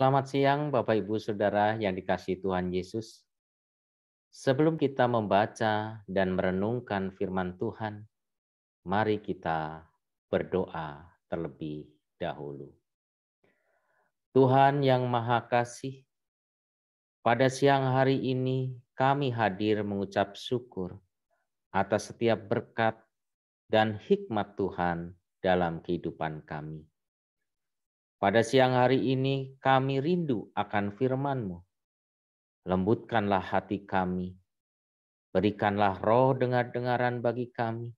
Selamat siang Bapak Ibu Saudara yang dikasih Tuhan Yesus. Sebelum kita membaca dan merenungkan firman Tuhan, mari kita berdoa terlebih dahulu. Tuhan yang Maha Kasih, pada siang hari ini kami hadir mengucap syukur atas setiap berkat dan hikmat Tuhan dalam kehidupan kami. Pada siang hari ini kami rindu akan firman-Mu. Lembutkanlah hati kami. Berikanlah roh dengar-dengaran bagi kami.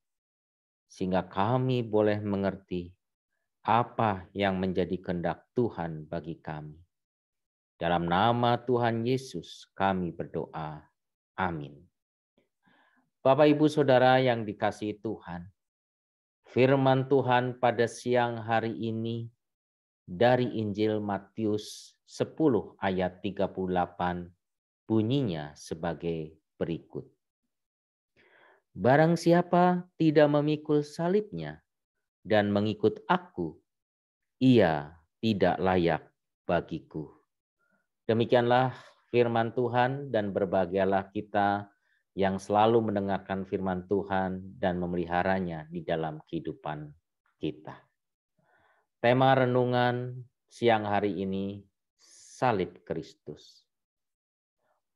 Sehingga kami boleh mengerti apa yang menjadi kehendak Tuhan bagi kami. Dalam nama Tuhan Yesus kami berdoa. Amin. Bapak Ibu Saudara yang dikasihi Tuhan, firman Tuhan pada siang hari ini dari Injil Matius 10 ayat 38 bunyinya sebagai berikut. Barang siapa tidak memikul salibnya dan mengikut aku, ia tidak layak bagiku. Demikianlah firman Tuhan dan berbahagialah kita yang selalu mendengarkan firman Tuhan dan memeliharanya di dalam kehidupan kita. Tema renungan siang hari ini salib Kristus.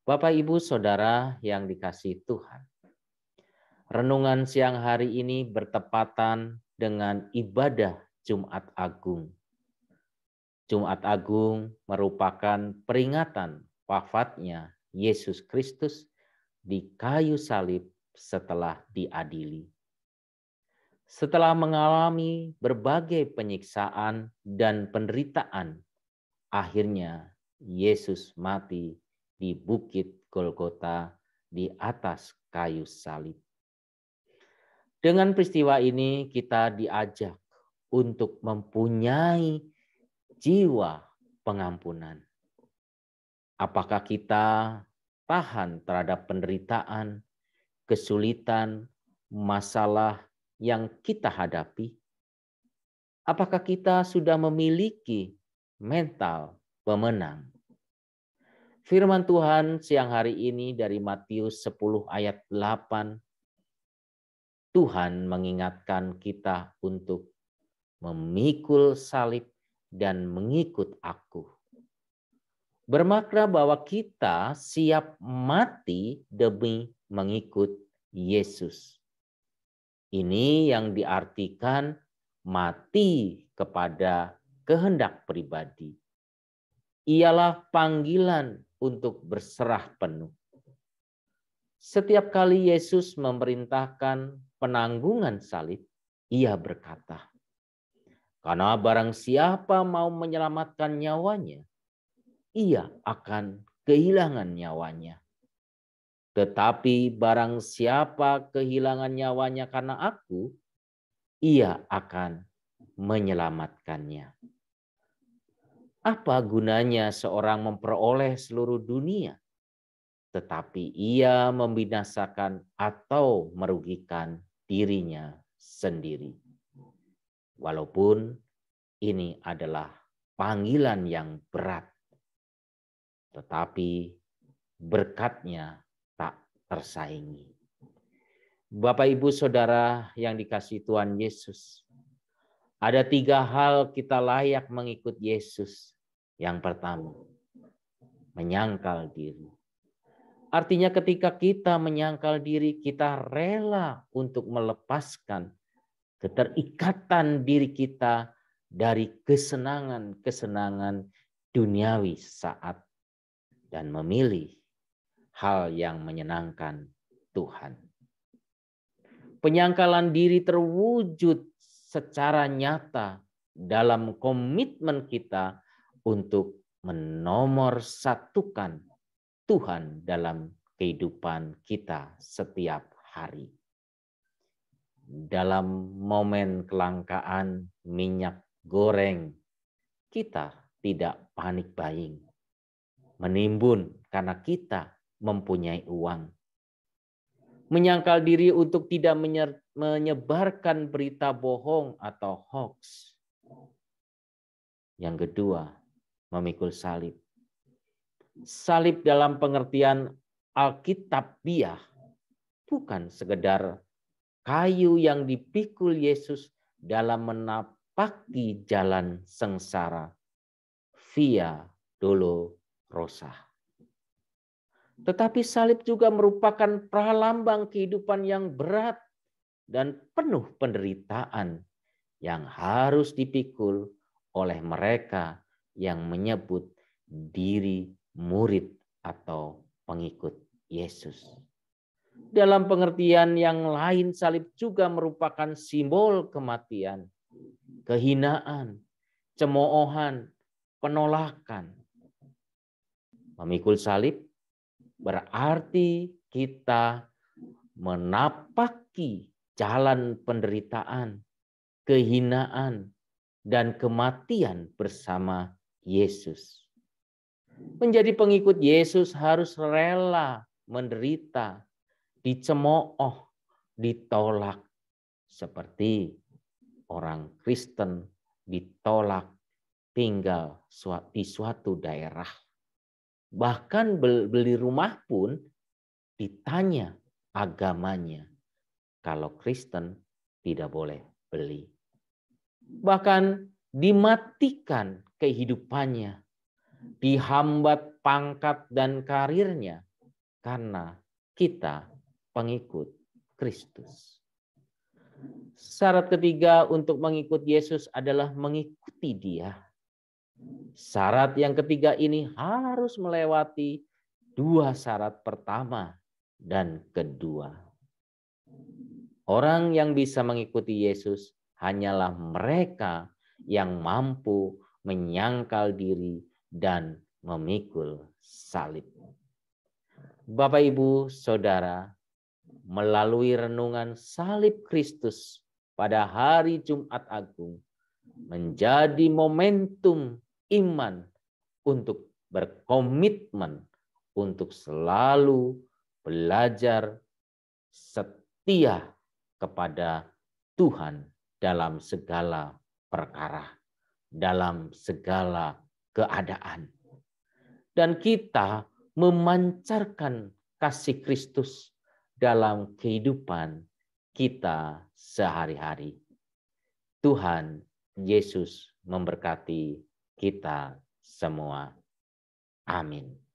Bapak, Ibu, Saudara yang dikasih Tuhan. Renungan siang hari ini bertepatan dengan ibadah Jumat Agung. Jumat Agung merupakan peringatan wafatnya Yesus Kristus di kayu salib setelah diadili setelah mengalami berbagai penyiksaan dan penderitaan, akhirnya Yesus mati di Bukit Golgota di atas kayu salib. Dengan peristiwa ini kita diajak untuk mempunyai jiwa pengampunan. Apakah kita tahan terhadap penderitaan, kesulitan, masalah, yang kita hadapi? Apakah kita sudah memiliki mental pemenang? Firman Tuhan siang hari ini dari Matius 10 ayat 8 Tuhan mengingatkan kita untuk memikul salib dan mengikut aku. Bermakna bahwa kita siap mati demi mengikut Yesus. Ini yang diartikan mati kepada kehendak pribadi. Ialah panggilan untuk berserah penuh. Setiap kali Yesus memerintahkan penanggungan salib, ia berkata, "Karena barang siapa mau menyelamatkan nyawanya, ia akan kehilangan nyawanya. Tetapi barang siapa kehilangan nyawanya karena aku, ia akan menyelamatkannya. Apa gunanya seorang memperoleh seluruh dunia, tetapi ia membinasakan atau merugikan dirinya sendiri? Walaupun ini adalah panggilan yang berat, tetapi berkatnya tersaingi. Bapak, Ibu, Saudara yang dikasih Tuhan Yesus, ada tiga hal kita layak mengikut Yesus. Yang pertama, menyangkal diri. Artinya ketika kita menyangkal diri, kita rela untuk melepaskan keterikatan diri kita dari kesenangan-kesenangan duniawi saat dan memilih hal yang menyenangkan Tuhan. Penyangkalan diri terwujud secara nyata dalam komitmen kita untuk menomor satukan Tuhan dalam kehidupan kita setiap hari. Dalam momen kelangkaan minyak goreng, kita tidak panik buying, menimbun karena kita mempunyai uang. Menyangkal diri untuk tidak menyebarkan berita bohong atau hoax. Yang kedua, memikul salib. Salib dalam pengertian Alkitabiah bukan sekedar kayu yang dipikul Yesus dalam menapaki jalan sengsara via dolo tetapi salib juga merupakan pralambang kehidupan yang berat dan penuh penderitaan yang harus dipikul oleh mereka yang menyebut diri murid atau pengikut Yesus. Dalam pengertian yang lain, salib juga merupakan simbol kematian, kehinaan, cemoohan, penolakan. Memikul salib berarti kita menapaki jalan penderitaan, kehinaan, dan kematian bersama Yesus. Menjadi pengikut Yesus harus rela menderita, dicemooh, ditolak. Seperti orang Kristen ditolak tinggal di suatu daerah bahkan beli rumah pun ditanya agamanya. Kalau Kristen tidak boleh beli. Bahkan dimatikan kehidupannya, dihambat pangkat dan karirnya karena kita pengikut Kristus. Syarat ketiga untuk mengikut Yesus adalah mengikuti Dia Syarat yang ketiga ini harus melewati dua syarat pertama dan kedua. Orang yang bisa mengikuti Yesus hanyalah mereka yang mampu menyangkal diri dan memikul salib. Bapak, ibu, saudara, melalui renungan salib Kristus pada hari Jumat Agung menjadi momentum iman untuk berkomitmen untuk selalu belajar setia kepada Tuhan dalam segala perkara, dalam segala keadaan. Dan kita memancarkan kasih Kristus dalam kehidupan kita sehari-hari. Tuhan Yesus memberkati kita semua. Amin.